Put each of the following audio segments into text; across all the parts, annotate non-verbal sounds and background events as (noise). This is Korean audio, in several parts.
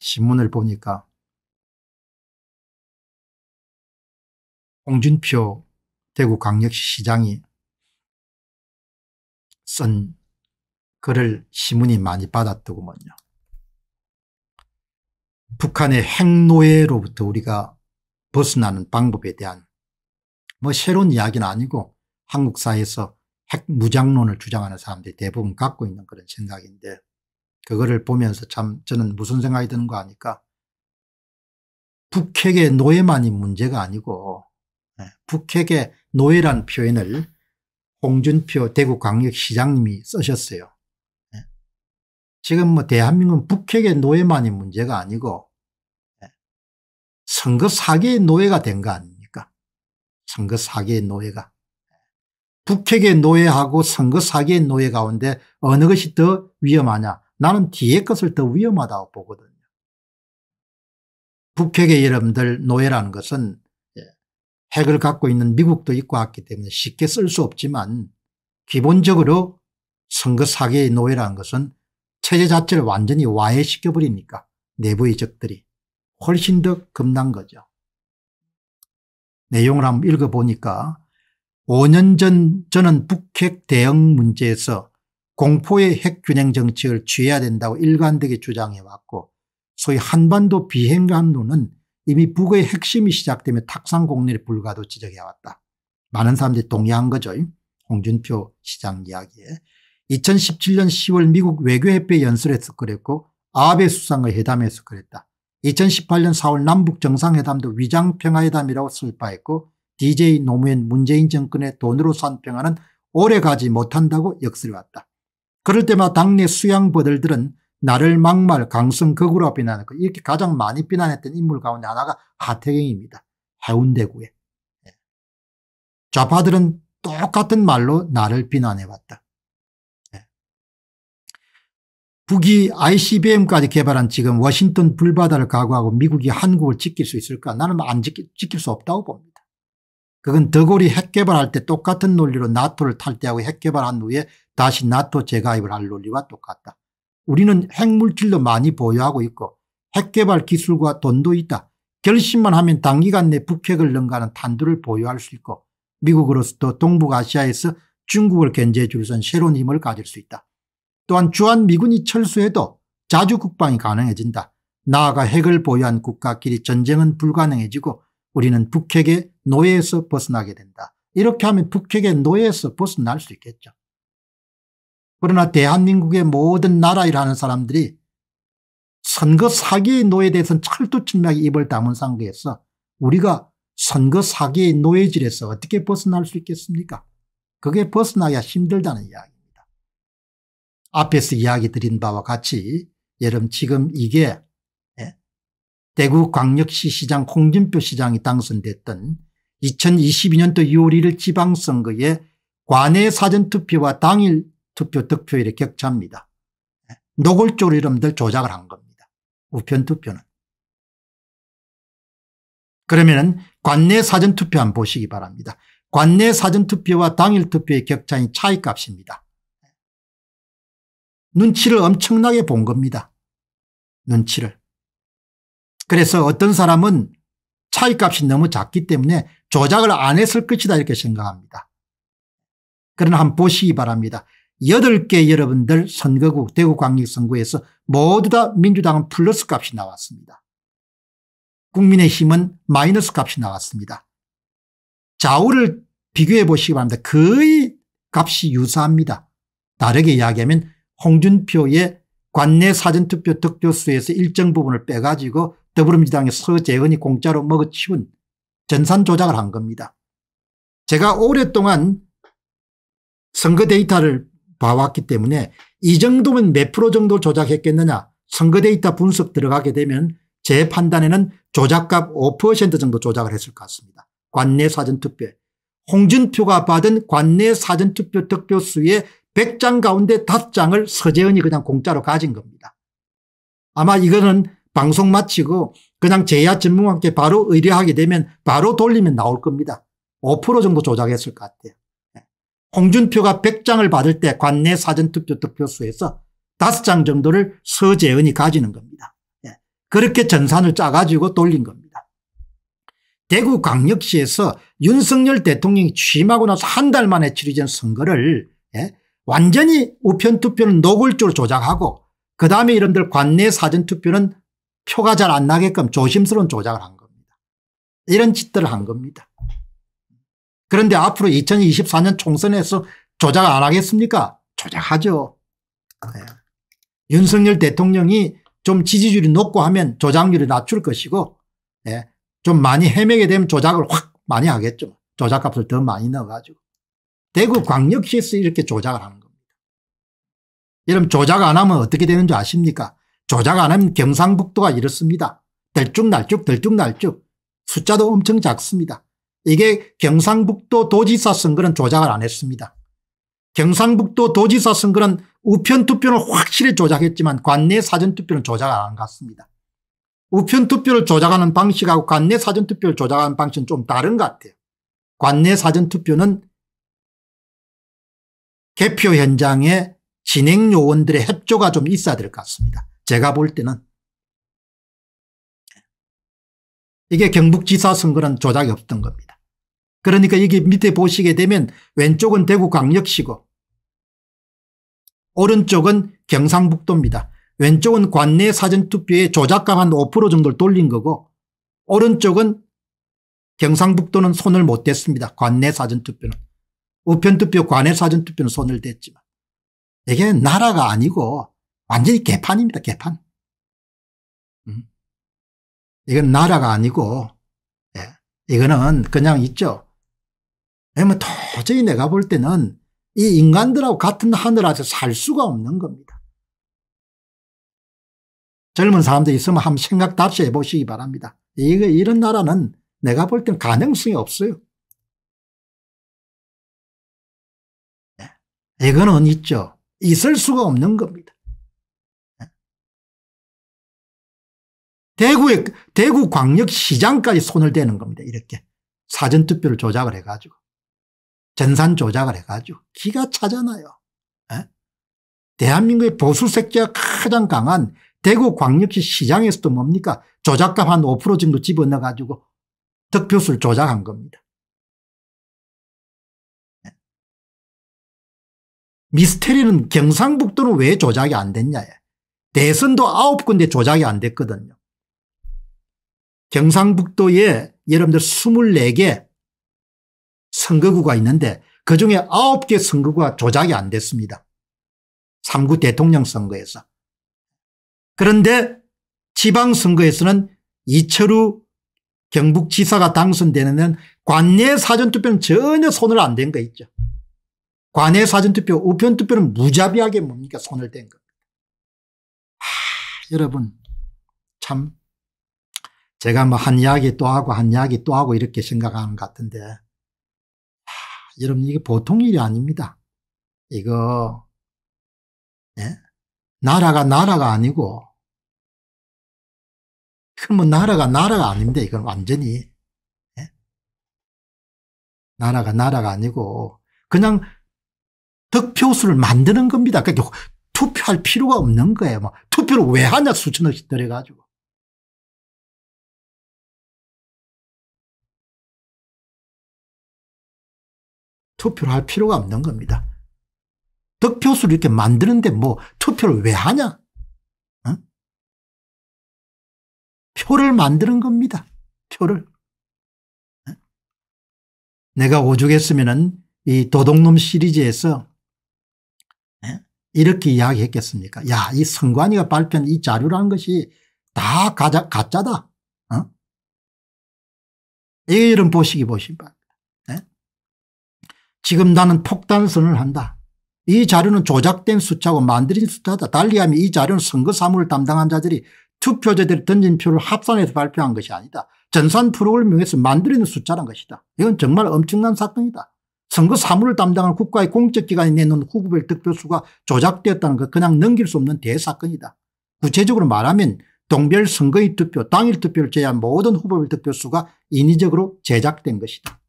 신문을 보니까 홍준표 대구광역시장이 쓴 글을 신문이 많이 받았더구먼요. 북한의 핵노예로부터 우리가 벗어나는 방법에 대한 뭐 새로운 이야기는 아니고 한국 사회에서 핵무장론을 주장하는 사람들이 대부분 갖고 있는 그런 생각인데 그거를 보면서 참 저는 무슨 생각이 드는 거 아니까 북핵의 노예만이 문제가 아니고 예, 북핵의 노예란 표현을 홍준표 대구광역시장님이 쓰셨어요. 예. 지금 뭐 대한민국은 북핵의 노예만이 문제가 아니고 예, 선거 사기의 노예가 된 거 아닙니까? 선거 사기의 노예가. 북핵의 노예하고 선거 사기의 노예 가운데 어느 것이 더 위험하냐? 나는 뒤에 것을 더 위험하다고 보거든요. 북핵의 여러분들 노예라는 것은 예, 핵을 갖고 있는 미국도 있고 왔기 때문에 쉽게 쓸 수 없지만 기본적으로 선거 사기의 노예라는 것은 체제 자체를 완전히 와해시켜버리니까 내부의 적들이 훨씬 더 겁난 거죠. 내용을 한번 읽어보니까 5년 전 저는 북핵 대응 문제에서 공포의 핵균형 정책을 취해야 된다고 일관되게 주장해 왔고 소위 한반도 비핵감론은 이미 북의 핵심이 시작되며 탁상 공론에 불과도 지적해 왔다. 많은 사람들이 동의한 거죠. 홍준표 시장 이야기에 2017년 10월 미국 외교협회 연설에서 그랬고 아베 수상의 회담에서 그랬다. 2018년 4월 남북 정상회담도 위장평화회담이라고 슬파했고 DJ 노무현 문재인 정권의 돈으로 산 평화는 오래가지 못한다고 역설해 왔다. 그럴 때마다 당내 수양버들들은 나를 막말 강성 거구라 비난하고 이렇게 가장 많이 비난했던 인물 가운데 하나가 하태경입니다. 해운대구에. 예. 좌파들은 똑같은 말로 나를 비난해왔다. 예. 북이 ICBM까지 개발한 지금 워싱턴 불바다를 각오하고 미국이 한국을 지킬 수 있을까? 나는 안 지킬, 지킬 수 없다고 봅니다. 그건 더골이 핵개발할 때 똑같은 논리로 나토를 탈퇴하고 핵개발한 후에 다시 나토 재가입을 할 논리와 똑같다. 우리는 핵물질도 많이 보유하고 있고 핵개발 기술과 돈도 있다. 결심만 하면 단기간 내 북핵을 능가하는 탄두를 보유할 수 있고 미국으로서도 동북아시아에서 중국을 견제해 줄 선 새로운 힘을 가질 수 있다. 또한 주한미군이 철수해도 자주 국방이 가능해진다. 나아가 핵을 보유한 국가끼리 전쟁은 불가능해지고 우리는 북핵의 노예에서 벗어나게 된다. 이렇게 하면 북핵의 노예에서 벗어날 수 있겠죠. 그러나 대한민국의 모든 나라일하는 사람들이 선거 사기의 노예에 대해서 철두철미하게 입을 다문 상거에서 우리가 선거 사기의 노예질에서 어떻게 벗어날 수 있겠습니까? 그게 벗어나야 힘들다는 이야기입니다. 앞에서 이야기 드린 바와 같이 여러분 지금 이게 예, 대구 광역시 시장 홍준표 시장이 당선됐던 2022년도 6월 1일 지방선거에 관외 사전투표와 당일 투표 득표율의 격차입니다. 노골적으로 이름들 조작을 한 겁니다. 우편 투표는. 그러면 관내 사전 투표 한번 보시기 바랍니다. 관내 사전 투표와 당일 투표의 격차인 차이값입니다. 눈치를 엄청나게 본 겁니다. 눈치를. 그래서 어떤 사람은 차이값이 너무 작기 때문에 조작을 안 했을 것이다 이렇게 생각합니다. 그러나 한번 보시기 바랍니다. 8개 여러분들 선거구 대구 광역선거에서 모두 다 민주당은 플러스 값이 나왔습니다. 국민의힘은 마이너스 값이 나왔습니다. 좌우를 비교해 보시기 바랍니다. 거의 값이 유사합니다. 다르게 이야기하면 홍준표의 관내 사전투표 득표수에서 일정 부분을 빼가지고 더불어민주당의 서재은이 공짜로 먹어치운 전산 조작을 한 겁니다. 제가 오랫동안 선거 데이터를 봐왔기 때문에 이 정도면 몇 프로 정도 조작했겠느냐 선거 데이터 분석 들어가게 되면 제 판단에는 조작값 5% 정도 조작을 했을 것 같습니다. 관내 사전투표 홍준표가 받은 관내 사전투표 득표수의 100장 가운데 5장을 서재은이 그냥 공짜로 가진 겁니다. 아마 이거는 방송 마치고 그냥 제야 전문가께 바로 의뢰하게 되면 바로 돌리면 나올 겁니다. 5% 정도 조작했을 것 같아요. 홍준표가 100장을 받을 때 관내 사전투표 투표수에서 5장 정도를 서재은이 가지는 겁니다. 예, 그렇게 전산을 짜가지고 돌린 겁니다. 대구 광역시에서 윤석열 대통령이 취임하고 나서 한 달 만에 치러진 선거를 예, 완전히 우편투표는 노골적으로 조작하고 그 다음에 이런들 관내 사전투표는 표가 잘 안 나게끔 조심스러운 조작을 한 겁니다. 이런 짓들을 한 겁니다. 그런데 앞으로 2024년 총선에서 조작 안 하겠습니까? 조작하죠. 네. 윤석열 대통령이 좀 지지율이 높고 하면 조작률이 낮출 것이고 네. 좀 많이 헤매게 되면 조작을 확 많이 하겠죠. 조작값을 더 많이 넣어가지고. 대구 광역시에서 이렇게 조작을 하는 겁니다. 여러분 조작 안 하면 어떻게 되는 줄 아십니까? 조작 안 하면 경상북도가 이렇습니다. 들쭉날쭉 들쭉날쭉 숫자도 엄청 작습니다. 이게 경상북도 도지사 선거는 조작을 안 했습니다. 경상북도 도지사 선거는 우편투표는 확실히 조작했지만 관내 사전투표는 조작 을안 갔습니다. 우편투표를 조작하는 방식하고 관내 사전투표를 조작하는 방식은 좀 다른 것 같아요. 관내 사전투표는 개표 현장에 진행 요원들의 협조가 좀 있어야 될 것 같습니다. 제가 볼 때는 이게 경북지사 선거는 조작이 없던 겁니다. 그러니까 여기 밑에 보시게 되면 왼쪽은 대구광역시고 오른쪽은 경상북도입니다. 왼쪽은 관내 사전투표에 조작값 한5% 정도를 돌린 거고 오른쪽은 경상북도는 손을 못 댔습니다. 관내 사전투표는. 우편투표 관내 사전투표는 손을 댔지만 이게 나라가 아니고 완전히 개판입니다. 개판. 이건 나라가 아니고 예. 이거는 그냥 있죠. 왜냐면 도저히 내가 볼 때는 이 인간들하고 같은 하늘 아서살 수가 없는 겁니다. 젊은 사람들 있으면 한번 생각 다시 해보시기 바랍니다. 이거 이런 나라는 내가 볼 때는 가능성이 없어요. 예. 이거는 있죠. 있을 수가 없는 겁니다. 대구의 대구 광역시장까지 손을 대는 겁니다. 이렇게 사전투표를 조작을 해가지고 전산 조작을 해가지고 기가 차잖아요. 에? 예? 대한민국의 보수 색채가 가장 강한 대구 광역시 시장에서도 뭡니까 조작값 한5% 정도 집어넣어가지고 득표수를 조작한 겁니다. 예? 미스테리는 경상북도는 왜 조작이 안 됐냐. 대선도 9군데 조작이 안 됐거든요. 경상북도에 여러분들 24개 선거구가 있는데 그중에 9개 선거구가 조작이 안 됐습니다. 3구 대통령 선거에서. 그런데 지방선거에서는 이철우 경북지사가 당선되는 관내 사전투표는 전혀 손을 안 댄 거 있죠. 관내 사전투표 우편투표는 무자비하게 뭡니까 손을 댄 겁니다. 하, 여러분 참 제가 뭐 한 이야기 또 하고 한 이야기 또 하고 이렇게 생각하는 것 같은데 하, 여러분 이게 보통 일이 아닙니다. 이거 예? 나라가 나라가 아니고 그건 뭐 나라가 나라가 아닌데 이건 완전히 예? 나라가 나라가 아니고 그냥 득표수를 만드는 겁니다. 그러니까 투표할 필요가 없는 거예요. 뭐 투표를 왜 하냐 수천억씩 들여가지고. 투표를 할 필요가 없는 겁니다. 득표수를 이렇게 만드는데 뭐 투표를 왜 하냐? 어? 표를 만드는 겁니다. 표를. 내가 오죽했으면이 도둑놈 시리즈에서 이렇게 이야기했겠습니까? 야, 이 선관위가 발표한 이 자료라는 것이 다 가짜, 가짜다. 어? 이런 보시기 보시면 지금 나는 폭탄선을 한다. 이 자료는 조작된 숫자고 만들인 숫자다 달리하면 이 자료는 선거 사무를 담당한 자들이 투표자들이 던진 표를 합산해서 발표한 것이 아니다. 전산 프로그램을 이용해서 만들어낸 숫자란 것이다. 이건 정말 엄청난 사건이다. 선거 사무를 담당한 국가의 공적기관이 내놓은 후보별 득표수가 조작되었다는 것 그냥 넘길 수 없는 대사건이다. 구체적으로 말하면 동별 선거의 투표 당일 투표를 제외한 모든 후보별 득표수가 인위적으로 제작된 것이다.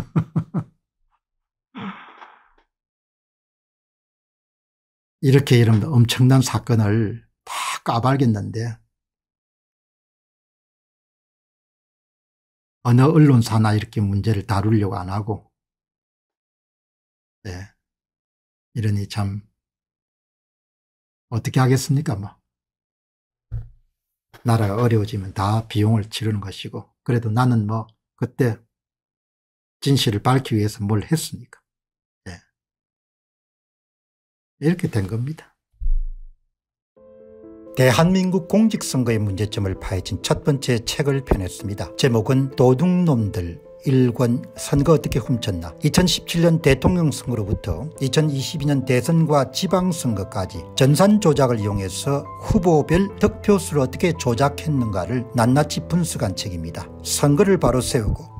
(laughs) 이렇게 이런 엄청난 사건을 다 까발겼는데 어느 언론사나 이렇게 문제를 다루려고 안 하고 네. 이러니 참 어떻게 하겠습니까 뭐 나라가 어려워지면 다 비용을 치르는 것이고 그래도 나는 뭐 그때 진실을 밝히기 위해서 뭘 했습니까? 예. 이렇게 된 겁니다. 대한민국 공직선거의 문제점을 파헤친 첫 번째 책을 펴냈습니다. 제목은 도둑놈들 일권 선거 어떻게 훔쳤나 2017년 대통령 선거로부터 2022년 대선과 지방선거까지 전산 조작을 이용해서 후보별 득표수를 어떻게 조작했는가를 낱낱이 분석한 책입니다. 선거를 바로 세우고